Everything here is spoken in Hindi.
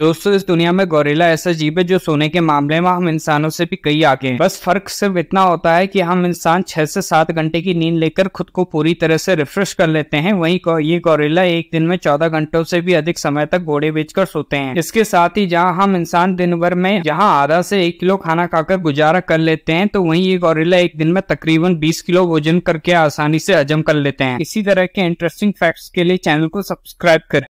दोस्तों इस दुनिया में गोरिल्ला ऐसा जीव है जो सोने के मामले में हम इंसानों से भी कई आगे हैं बस फर्क सिर्फ इतना होता है कि हम इंसान छह से सात घंटे की नींद लेकर खुद को पूरी तरह से रिफ्रेश कर लेते हैं वहीं ये गोरिल्ला एक दिन में चौदह घंटों से भी अधिक समय तक घोड़े बेचकर सोते हैं इसके साथ ही जहाँ हम इंसान दिन भर में जहाँ आधा से एक किलो खाना खाकर गुजारा कर लेते हैं तो वही ये गोरिल्ला एक दिन में तकरीबन बीस किलो भोजन करके आसानी से हजम कर लेते हैं इसी तरह के इंटरेस्टिंग फैक्ट्स के लिए चैनल को सब्सक्राइब करें